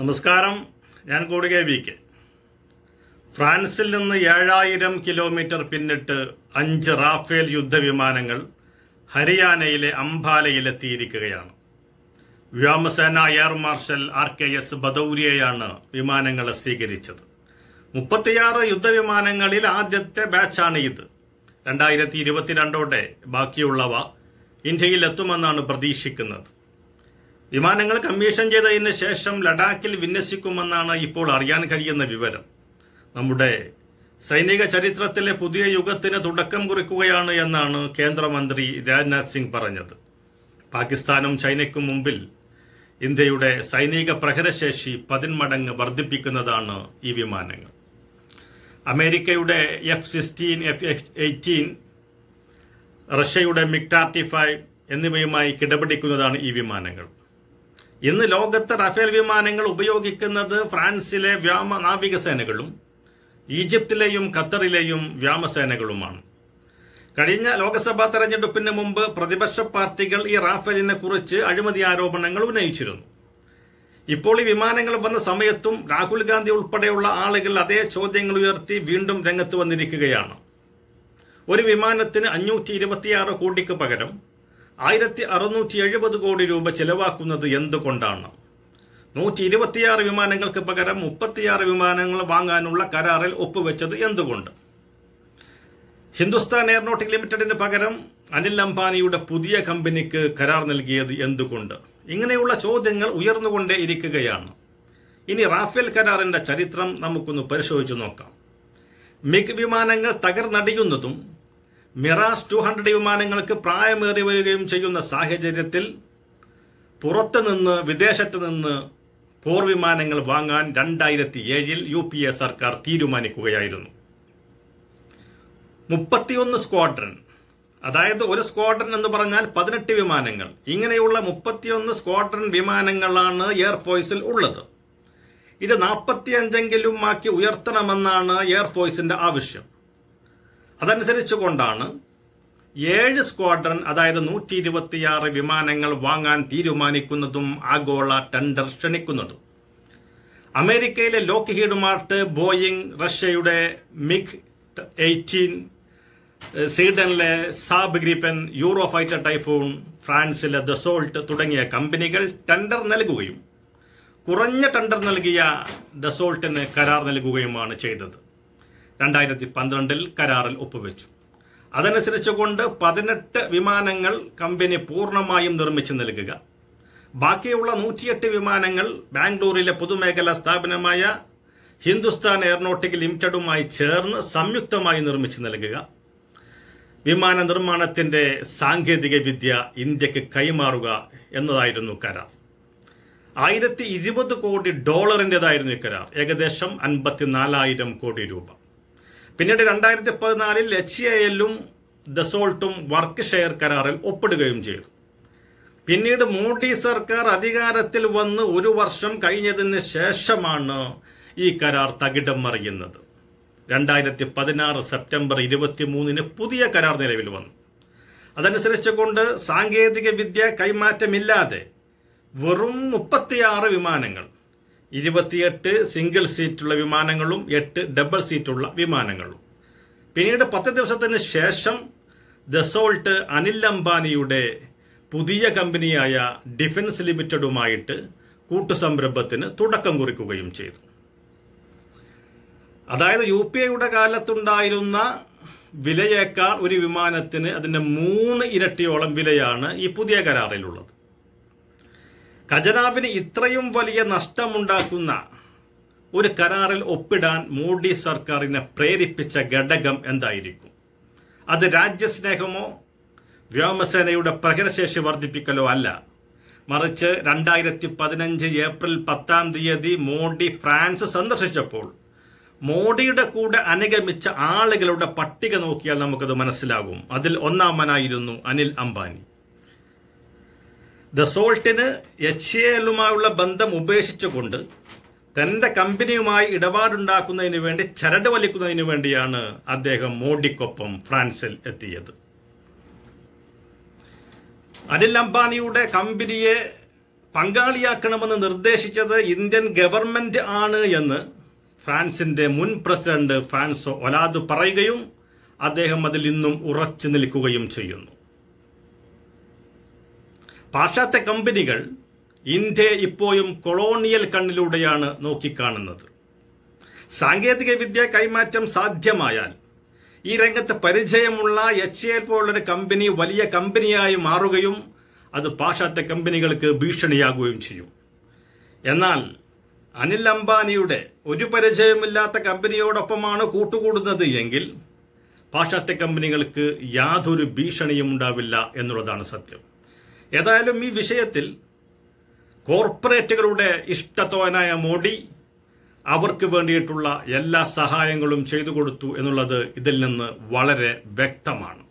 നമസ്കാരം ഞാൻ കോടികെ V K ഫ്രാൻസിൽ നിന്ന് ഏഴായിരം കിലോമീറ്റർ പിന്നിട്ട് അഞ്ച് റാഫേൽ യുദ്ധവിമാനങ്ങൾ ഹരിയാനയിലെ അംബാലയിലെത്തിയിരിക്കുകയാണ് വ്യോമസേന air marshal R K S ബദൌരിയയാണ് വിമാനങ്ങളെ സ്വീകരിച്ചത് മുപ്പത്തിയാറ് യുദ്ധവിമാനങ്ങളിൽ ആദ്യത്തെ ബാച്ചാണ് ഇത് രണ്ടായിരത്തി ഇരുപത്തിരണ്ടോടെ ബാക്കിയുള്ളവ ഇന്ത്യയിൽ എത്തുമെന്നാണ് പ്രതീക്ഷിക്കുന്നത് വിമാനങ്ങൾ കമ്മീഷൻ ചെയ്തതിന് ശേഷം ലഡാക്കിൽ വിന്യസിക്കുമെന്നാണ് ഇപ്പോൾ അറിയാൻ കഴിയുന്ന വിവരം നമ്മുടെ സൈനിക ചരിത്രത്തിലെ പുതിയ യുഗത്തിന് തുടക്കം കുറിക്കുകയാണ് എന്നാണ് കേന്ദ്രമന്ത്രി രാജ്നാഥ് സിംഗ് പറഞ്ഞത് പാകിസ്ഥാനും ചൈനയ്ക്കും മുമ്പിൽ ഇന്ത്യയുടെ സൈനിക പ്രഹരശേഷി പതിന്മടങ്ങ് വർദ്ധിപ്പിക്കുന്നതാണ് ഈ വിമാനങ്ങൾ അമേരിക്കയുടെ എഫ് സിക്സ്റ്റീൻ എഫ് എയ്റ്റീൻ റഷ്യയുടെ മിക് ടാർട്ടി ഫൈവ് എന്നിവയുമായി കിടപിടിക്കുന്നതാണ് ഈ വിമാനങ്ങൾ ഇന്ന് ലോകത്ത് റഫേൽ വിമാനങ്ങൾ ഉപയോഗിക്കുന്നത് ഫ്രാൻസിലെ വ്യോമ നാവികസേനകളും ഈജിപ്തിലെയും ഖത്തറിലെയും വ്യോമസേനകളുമാണ് കഴിഞ്ഞ ലോക്സഭാ തെരഞ്ഞെടുപ്പിന് മുമ്പ് പ്രതിപക്ഷ പാർട്ടികൾ ഈ റാഫേലിനെ കുറിച്ച് അഴിമതി ആരോപണങ്ങൾ ഉന്നയിച്ചിരുന്നു ഇപ്പോൾ ഈ വിമാനങ്ങൾ വന്ന സമയത്തും രാഹുൽ ഗാന്ധി ഉൾപ്പെടെയുള്ള ആളുകൾ അതേ ചോദ്യങ്ങൾ ഉയർത്തി വീണ്ടും രംഗത്ത് വന്നിരിക്കുകയാണ് ഒരു വിമാനത്തിന് അഞ്ഞൂറ്റി കോടിക്ക് പകരം ആയിരത്തി അറുന്നൂറ്റി എഴുപത് കോടി രൂപ ചെലവാക്കുന്നത് എന്തുകൊണ്ടാണ് നൂറ്റി ഇരുപത്തിയാറ് വിമാനങ്ങൾക്ക് പകരം മുപ്പത്തിയാറ് വിമാനങ്ങൾ വാങ്ങാനുള്ള കരാറിൽ ഒപ്പുവെച്ചത് എന്തുകൊണ്ട് ഹിന്ദുസ്ഥാൻ എയർനോട്ടിക് ലിമിറ്റഡിന് പകരം അനിൽ അംബാനിയുടെ പുതിയ കമ്പനിക്ക് കരാർ നൽകിയത് എന്തുകൊണ്ട് ഇങ്ങനെയുള്ള ചോദ്യങ്ങൾ ഉയർന്നുകൊണ്ടേ ഇരിക്കുകയാണ് ഇനി റാഫേൽ കരാറിന്റെ ചരിത്രം നമുക്കൊന്ന് പരിശോധിച്ചു നോക്കാം മിഗ് വിമാനങ്ങൾ തകർന്നടിയുന്നതും മിറാസ് ടു ഹൺഡ്രഡ് വിമാനങ്ങൾക്ക് പ്രായമേറി വരികയും ചെയ്യുന്ന സാഹചര്യത്തിൽ പുറത്തു നിന്ന് വിദേശത്ത് നിന്ന് പോർ വിമാനങ്ങൾ വാങ്ങാൻ രണ്ടായിരത്തി ഏഴിൽ യു പി എ സർക്കാർ തീരുമാനിക്കുകയായിരുന്നു മുപ്പത്തിയൊന്ന് സ്ക്വാഡ്രൺ അതായത് ഒരു സ്ക്വാഡ്രൺ എന്ന് പറഞ്ഞാൽ പതിനെട്ട് വിമാനങ്ങൾ ഇങ്ങനെയുള്ള മുപ്പത്തിയൊന്ന് സ്ക്വാഡ്രൺ വിമാനങ്ങളാണ് എയർഫോഴ്സിൽ ഉള്ളത് ഇത് നാൽപ്പത്തിയഞ്ചെങ്കിലും ആക്കി ഉയർത്തണമെന്നാണ് എയർഫോഴ്സിന്റെ ആവശ്യം അതനുസരിച്ചു കൊണ്ടാണ് ഏഴ് സ്ക്വാഡ്രൺ അതായത് നൂറ്റി ഇരുപത്തിയാറ് വിമാനങ്ങൾ വാങ്ങാൻ തീരുമാനിക്കുന്നതും ആഗോള ടെൻഡർ ക്ഷണിക്കുന്നതും അമേരിക്കയിലെ ലോക്ക് ഹീഡുമാർട്ട് മാർട്ട് ബോയിങ് റഷ്യയുടെ മിഗ് എയ്റ്റീൻ സ്വീഡനിലെ Saab Gripen Eurofighter Typhoon ഫ്രാൻസിലെ ദസോൾട്ട് തുടങ്ങിയ കമ്പനികൾ ടെൻഡർ നൽകുകയും കുറഞ്ഞ ടെൻഡർ നൽകിയ ദസോൾട്ടിന് കരാർ നൽകുകയുമാണ് ചെയ്തത് രണ്ടായിരത്തി പന്ത്രണ്ടിൽ കരാറിൽ ഒപ്പുവെച്ചു അതനുസരിച്ചുകൊണ്ട് പതിനെട്ട് വിമാനങ്ങൾ കമ്പനി പൂർണ്ണമായും നിർമ്മിച്ചു നൽകുക ബാക്കിയുള്ള നൂറ്റിയെട്ട് വിമാനങ്ങൾ ബാംഗ്ലൂരിലെ പൊതുമേഖലാ സ്ഥാപനമായ ഹിന്ദുസ്ഥാൻ എയറോനോട്ടിക് ലിമിറ്റഡുമായി ചേർന്ന് സംയുക്തമായി നിർമ്മിച്ചു നൽകുക വിമാന നിർമ്മാണത്തിന്റെ സാങ്കേതിക വിദ്യ ഇന്ത്യക്ക് കൈമാറുക എന്നതായിരുന്നു കരാർ ആയിരത്തി ഇരുപത് കോടി ഡോളറിൻ്റെതായിരുന്നു ഈ കരാർ ഏകദേശം അൻപത്തിനാലായിരം കോടി രൂപ പിന്നീട് രണ്ടായിരത്തി പതിനാലിൽ എച്ച് എ എല്ലും ദസോൾട്ടും വർക്ക് ഷെയർ കരാറിൽ ഒപ്പിടുകയും ചെയ്തു പിന്നീട് മോഡി സർക്കാർ അധികാരത്തിൽ വന്ന് ഒരു വർഷം കഴിഞ്ഞതിന് ശേഷമാണ് ഈ കരാർ തകിടം മറിയുന്നത് രണ്ടായിരത്തി പതിനാറ് സെപ്റ്റംബർ ഇരുപത്തി മൂന്നിന് പുതിയ കരാർ നിലവിൽ വന്നു അതനുസരിച്ചുകൊണ്ട് സാങ്കേതിക വിദ്യ കൈമാറ്റമില്ലാതെ വെറും മുപ്പത്തിയാറ് വിമാനങ്ങൾ ഇരുപത്തിയെട്ട് സിംഗിൾ സീറ്റുള്ള വിമാനങ്ങളും എട്ട് ഡബിൾ സീറ്റുള്ള വിമാനങ്ങളും പിന്നീട് പത്ത് ദിവസത്തിന് ശേഷം ദസോൾട്ട് അനിൽ അംബാനിയുടെ പുതിയ കമ്പനിയായ ഡിഫൻസ് ലിമിറ്റഡുമായിട്ട് കൂട്ടുസംരംഭത്തിന് തുടക്കം കുറിക്കുകയും ചെയ്തു അതായത് യു പി ഐയുടെ കാലത്തുണ്ടായിരുന്ന വിലയേക്കാൾ ഒരു വിമാനത്തിന് അതിൻ്റെ മൂന്ന് ഇരട്ടിയോളം വിലയാണ് ഈ പുതിയ കരാറിലുള്ളത് ഖജനാവിന് ഇത്രയും വലിയ നഷ്ടമുണ്ടാക്കുന്ന ഒരു കരാറിൽ ഒപ്പിടാൻ മോഡി സർക്കാരിനെ പ്രേരിപ്പിച്ച ഘടകം എന്തായിരിക്കും അത് രാജ്യസ്നേഹമോ വ്യോമസേനയുടെ പ്രഹരശേഷി വർദ്ധിപ്പിക്കലോ അല്ല മറിച്ച് രണ്ടായിരത്തി പതിനഞ്ച് ഏപ്രിൽ പത്താം തീയതി മോഡി ഫ്രാൻസ് സന്ദർശിച്ചപ്പോൾ മോഡിയുടെ കൂടെ അനുഗമിച്ച ആളുകളുടെ പട്ടിക നോക്കിയാൽ നമുക്കത് മനസ്സിലാകും അതിൽ ഒന്നാമനായിരുന്നു അനിൽ അംബാനി ദസോൾട്ടിന് എച്ച് എ എല്ലുമായുള്ള ബന്ധം ഉപേക്ഷിച്ചുകൊണ്ട് തന്റെ കമ്പനിയുമായി ഇടപാടുണ്ടാക്കുന്നതിന് വേണ്ടി ചരട് വലിക്കുന്നതിന് വേണ്ടിയാണ് അദ്ദേഹം മോഡിക്കൊപ്പം ഫ്രാൻസിൽ എത്തിയത് അനിൽ അംബാനിയുടെ കമ്പനിയെ പങ്കാളിയാക്കണമെന്ന് നിർദ്ദേശിച്ചത് ഇന്ത്യൻ ഗവൺമെന്റ് ആണ് എന്ന് ഫ്രാൻസിന്റെ മുൻ പ്രസിഡന്റ് ഫ്രാൻസോ ഒലാദ് പറയുകയും അദ്ദേഹം അതിൽ നിന്നും ഉറച്ചു നിൽക്കുകയും ചെയ്യുന്നു പാശ്ചാത്യ കമ്പനികൾ ഇന്ത്യ ഇപ്പോഴും കൊളോണിയൽ കണ്ണിലൂടെയാണ് നോക്കിക്കാണുന്നത് സാങ്കേതിക വിദ്യ കൈമാറ്റം സാധ്യമായാൽ ഈ രംഗത്ത് പരിചയമുള്ള എച്ച് എൽ പോലുള്ളൊരു കമ്പനി വലിയ കമ്പനിയായി മാറുകയും അത് പാശ്ചാത്യ കമ്പനികൾക്ക് ഭീഷണിയാകുകയും ചെയ്യും എന്നാൽ അനിൽ അംബാനിയുടെ ഒരു പരിചയമില്ലാത്ത കമ്പനിയോടൊപ്പമാണ് കൂട്ടുകൂടുന്നത് എങ്കിൽ പാശ്ചാത്യ കമ്പനികൾക്ക് യാതൊരു ഭീഷണിയും ഉണ്ടാവില്ല എന്നുള്ളതാണ് സത്യം ഏതായാലും ഈ വിഷയത്തിൽ കോർപ്പറേറ്റുകളുടെ ഇഷ്ടത്തോനായ മോഡി അവർക്ക് വേണ്ടിയിട്ടുള്ള എല്ലാ സഹായങ്ങളും ചെയ്തു കൊടുത്തു എന്നുള്ളത് ഇതിൽ നിന്ന് വളരെ വ്യക്തമാണ്